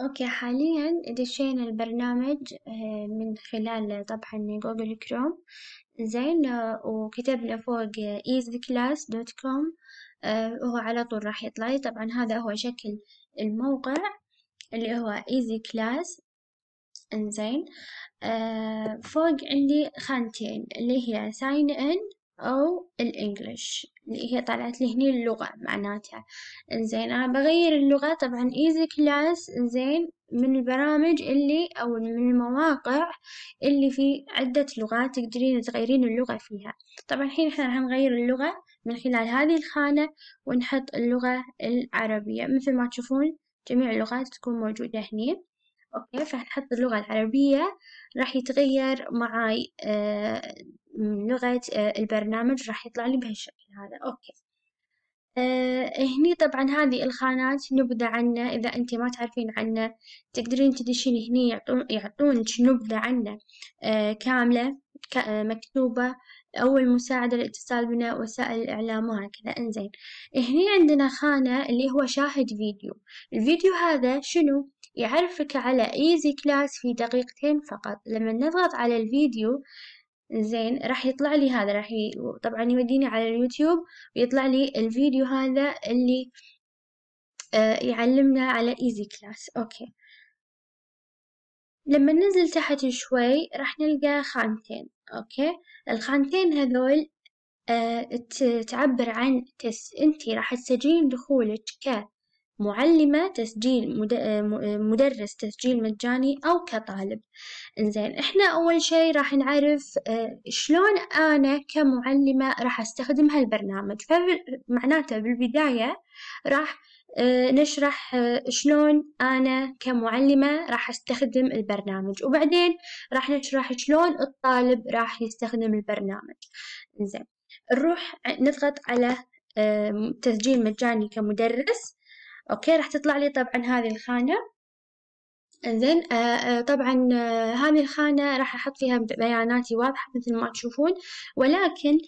أوكي حاليا دشينا البرنامج آه، من خلال طبعا جوجل كروم زين آه، وكتبنا فوق آه، easyclass.com وهو على طول راح يطلع لي طبعا هذا هو شكل الموقع اللي هو ايزي كلاس انزين فوق عندي خانتين اللي هي ساين ان أو الإنجليش اللي هي طلعت لي هني اللغة معناتها إنزين أنا بغير اللغة طبعا إيزي كلاس إنزين من البرامج اللي أو من المواقع اللي في عدة لغات تقدرين تغيرين اللغة فيها طبعا الحين إحنا راح نغير اللغة من خلال هذه الخانة ونحط اللغة العربية مثل ما تشوفون جميع اللغات تكون موجودة هني أوكي فحتى اللغة العربية راح يتغير معاي آه، لغة آه، البرنامج راح يطلع لي بهالشكل هذا أوكي أه هني طبعا هذه الخانات نبذة عنه إذا أنت ما تعرفين عنه تقدرين تدشين هني يعطونك نبذة عنه أه كاملة آه، مكتوبة أول مساعدة لاتصال بنا وسائل الإعلام وهكذا إنزين هني عندنا خانة اللي هو شاهد فيديو الفيديو هذا شنو يعرفك على إيزي كلاس في دقيقتين فقط لما نضغط على الفيديو زين راح يطلع لي هذا راح ي... طبعا يوديني على اليوتيوب ويطلع لي الفيديو هذا اللي آه يعلمنا على ايزي كلاس اوكي لما ننزل تحت شوي راح نلقى خانتين أوكي الخانتين هذول آه تعبر عن تس أنت راح تسجلين دخولك كمعلمة تسجيل مد... آه، آه، مدرس تسجيل مجاني أو كطالب إنزين إحنا أول شي راح نعرف آه شلون أنا كمعلمة راح أستخدم هالبرنامج فمعناته بالبداية راح آه، نشرح آه، شلون أنا كمعلمة راح أستخدم البرنامج وبعدين راح نشرح شلون الطالب راح يستخدم البرنامج زين نروح نضغط على آه، تسجيل مجاني كمدرس أوكي راح تطلع لي طبعا هذه الخانة انزين آه، آه، طبعا آه، هذه الخانة راح أحط فيها بياناتي واضحة مثل ما تشوفون ولكن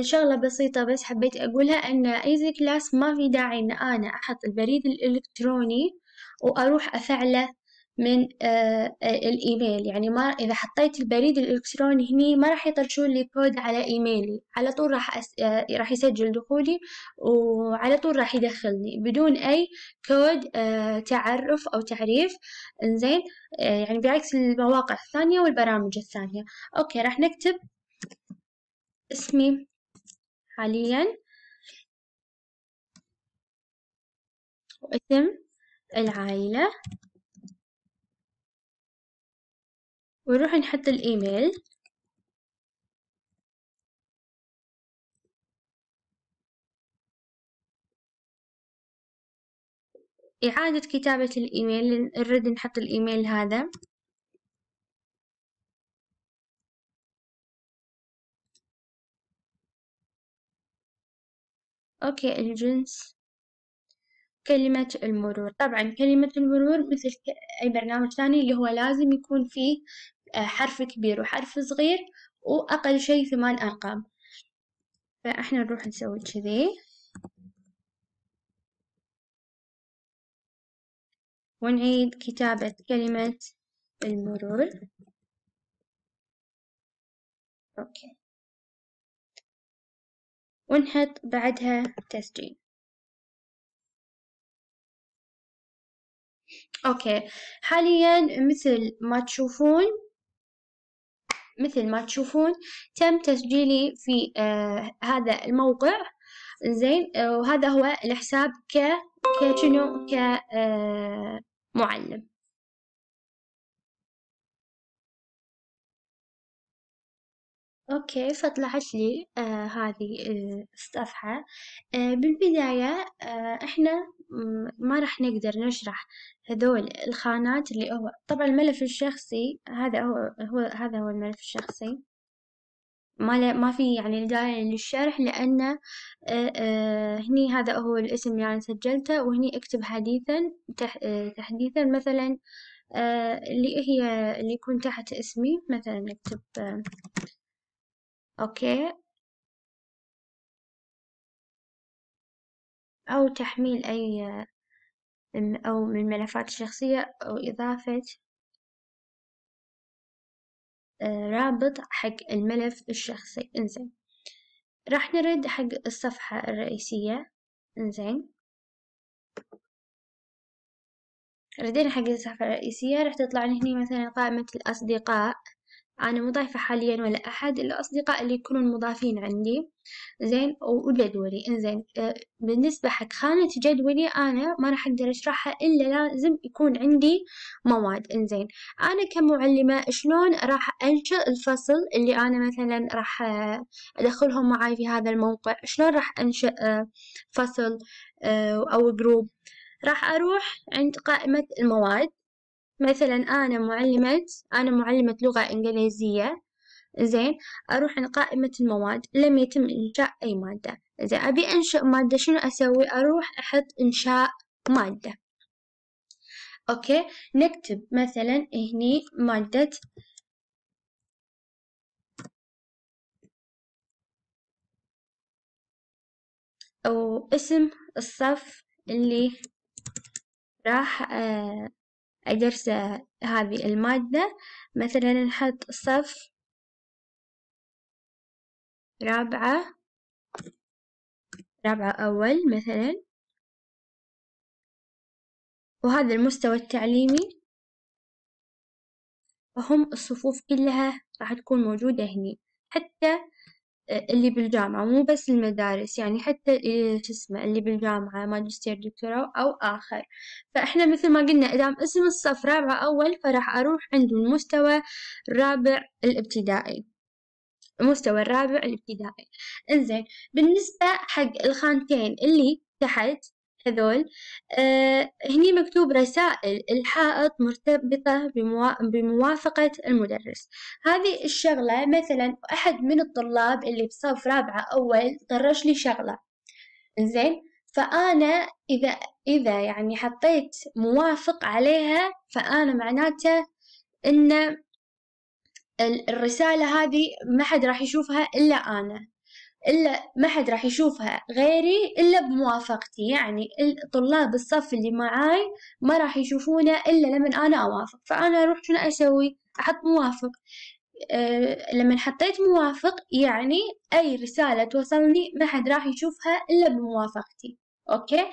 شغلة بسيطة بس حبيت أقولها أن ايزي كلاس ما في داعي أن أنا أحط البريد الإلكتروني وأروح أفعله من آه، آه، الإيميل يعني ما إذا حطيت البريد الإلكتروني هني ما راح يطرشون لي كود على إيميلي على طول راح أس... آه، راح يسجل دخولي وعلى طول راح يدخلني بدون أي كود تعرف أو تعريف إنزين يعني بعكس المواقع الثانية والبرامج الثانية أوكي راح نكتب اسمي حاليا واسم العائلة ونروح نحط الإيميل إعادة كتابة الإيميل نرد نحط الإيميل هذا أوكي الجنس كلمة المرور طبعا كلمة المرور مثل أي برنامج ثاني اللي هو لازم يكون فيه آه، حرف كبير وحرف صغير وأقل شي ثمان أرقام فإحنا نروح نسوي كذي ونعيد كتابة كلمة المرور أوكي ونحط بعدها تسجيل أوكي حاليا مثل ما تشوفون مثل ما تشوفون تم تسجيلي في آه هذا الموقع زين آه وهذا هو الحساب ك كشنو كمعلم آه، أوكي فطلعت لي آه هذه الصفحة آه بالبداية آه إحنا ما راح نقدر نشرح هذول الخانات اللي هو طبعا الملف الشخصي هذا هو, هو هذا هو الملف الشخصي ما ما في يعني داعي للشرح لأن آه، آه، هني هذا هو الاسم اللي يعني أنا سجلته وهني اكتب حديثا تح آه، تحديثا مثلا اللي هي اللي يكون تحت اسمي مثلا اكتب أوكي أو تحميل أي أو من الملفات الشخصية أو إضافة آه، رابط حق الملف الشخصي إنزين راح نرد حق الصفحة الرئيسية إنزين ردينا حق الصفحة الرئيسية راح تطلع هنا مثلا قائمة الأصدقاء أنا مضيفة حاليا ولا أحد إلا اللي يكونون مضافين عندي زين وجدولي إنزين آه، بالنسبة حق خانة جدولي أنا ما راح أقدر أشرحها إلا لازم يكون عندي مواد إنزين أنا كمعلمة شلون راح أنشئ الفصل اللي أنا مثلا راح آه، أدخلهم معاي في هذا الموقع شلون راح أنشئ آه، فصل أو جروب راح أروح عند قائمة المواد مثلا أنا معلمة أنا معلمة لغة إنجليزية زين أروح لقائمة المواد لم يتم إنشاء أي مادة إذا أبي أنشئ مادة شنو أسوي أروح أحط إنشاء مادة أوكي نكتب مثلا هني مادة أو اسم الصف اللي راح آه، أدرس هذه المادة مثلا نحط صف رابعة رابعة أول مثلا وهذا المستوى التعليمي فهم الصفوف كلها راح تكون موجودة هني حتى اللي بالجامعة مو بس المدارس يعني حتى شو اسمه اللي بالجامعة ماجستير دكتوراه أو آخر فإحنا مثل ما قلنا إذا اسم الصف رابع أول فراح أروح عند المستوى الرابع الابتدائي المستوى الرابع الابتدائي انزين بالنسبة حق الخانتين اللي تحت هذول آه هني مكتوب رسائل الحائط مرتبطة بموا... بموافقة المدرس هذه الشغلة مثلا أحد من الطلاب اللي بصف رابعة أول طرش لي شغلة زين فأنا إذا إذا يعني حطيت موافق عليها فأنا معناته إن الرسالة هذه ما حد راح يشوفها إلا أنا إلا ما حد راح يشوفها غيري إلا بموافقتي يعني طلاب الصف اللي معاي ما راح يشوفونه إلا لما أنا أوافق فأنا أروح شنو أسوي أحط موافق أه لما حطيت موافق يعني أي رسالة توصلني ما حد راح يشوفها إلا بموافقتي أوكي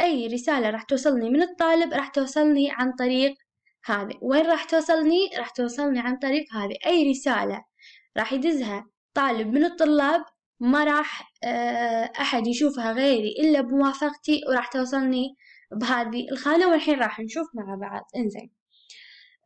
أي رسالة راح توصلني من الطالب راح توصلني عن طريق هذه وين راح توصلني راح توصلني عن طريق هذه أي رسالة راح يدزها طالب من الطلاب ما راح آه، أحد يشوفها غيري إلا بموافقتي وراح توصلني بهذه الخانة والحين راح نشوف مع بعض انزين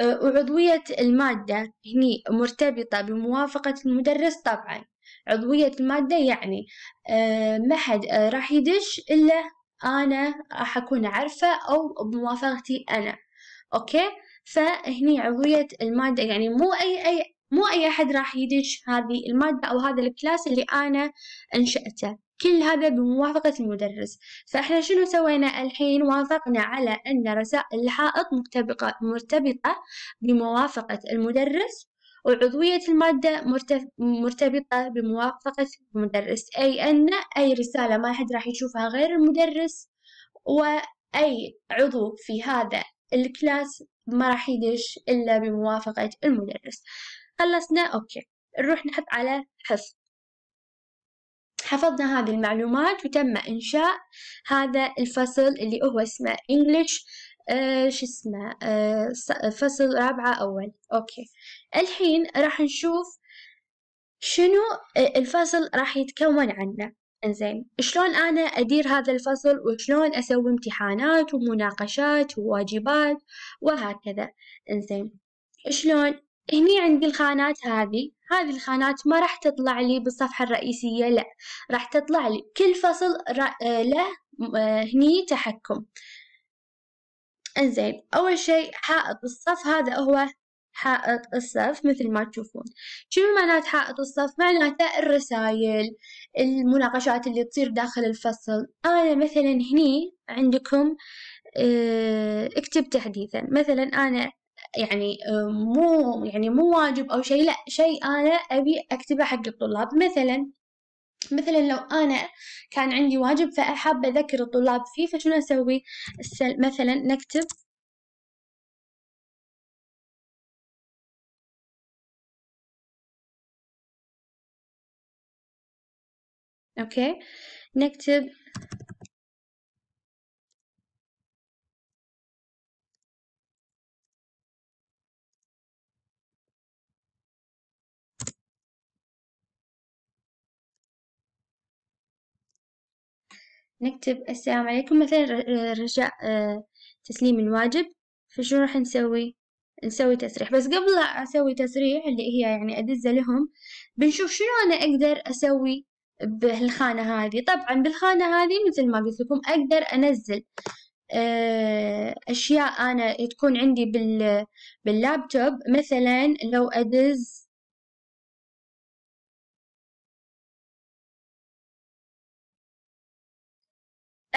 آه، وعضوية المادة هني مرتبطة بموافقة المدرس طبعا عضوية المادة يعني آه، ما حد راح يدش إلا أنا راح أكون عارفة أو بموافقتي أنا أوكي فهني عضوية المادة يعني مو أي أي مو أي أحد راح يدش هذه المادة أو هذا الكلاس اللي أنا أنشأته كل هذا بموافقة المدرس فإحنا شنو سوينا الحين وافقنا على أن رسائل الحائط مرتبطة بموافقة المدرس وعضوية المادة مرتبطة بموافقة المدرس أي أن أي رسالة ما أحد راح يشوفها غير المدرس وأي عضو في هذا الكلاس ما راح يدش إلا بموافقة المدرس خلصنا أوكي نروح نحط على حفظ حفظنا هذه المعلومات وتم إنشاء هذا الفصل اللي هو اسمه English آه شو اسمه آه فصل رابعة أول أوكي الحين راح نشوف شنو آه، الفصل راح يتكون عنه انزين شلون انا ادير هذا الفصل وشلون اسوي امتحانات ومناقشات وواجبات وهكذا انزين شلون هني عندي الخانات هذه هذه الخانات ما راح تطلع لي بالصفحة الرئيسية لا راح تطلع لي كل فصل له هني تحكم انزين اول شيء حائط الصف هذا هو حائط الصف مثل ما تشوفون شنو معنات حائط الصف معناته الرسائل المناقشات اللي تصير داخل الفصل انا مثلا هني عندكم آه، اكتب تحديثا مثلا انا يعني آه، مو يعني مو واجب أو شيء لا شيء أنا أبي أكتبه حق الطلاب مثلا مثلا لو أنا كان عندي واجب فأحب أذكر الطلاب فيه فشنو أسوي مثلا نكتب أوكي نكتب نكتب السلام عليكم مثلا آه، رجاء آه، تسليم الواجب فشو راح نسوي نسوي تسريح بس قبل لا أسوي تسريح اللي هي يعني أدزة لهم بنشوف شنو أنا أقدر أسوي بالخانة هذه طبعا بالخانة هذه مثل ما قلت لكم أقدر أنزل آه، أشياء أنا تكون عندي بال... باللابتوب مثلا لو أدز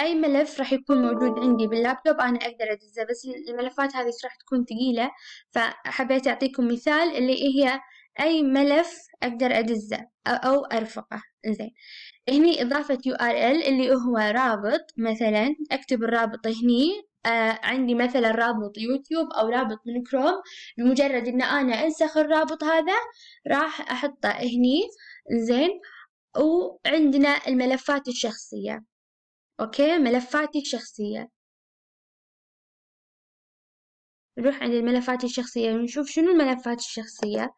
أي ملف راح يكون موجود عندي باللابتوب أنا أقدر أدزه بس الملفات هذه راح تكون ثقيلة فحبيت أعطيكم مثال اللي هي أي ملف أقدر أدزه أو أرفقه زين هني إضافة URL اللي هو رابط مثلا أكتب الرابط هني آه عندي مثلا رابط يوتيوب أو رابط من كروم بمجرد إن أنا أنسخ الرابط هذا راح أحطه هني زين وعندنا الملفات الشخصية أوكي ملفاتي الشخصية نروح عند الملفات الشخصية ونشوف شنو الملفات الشخصية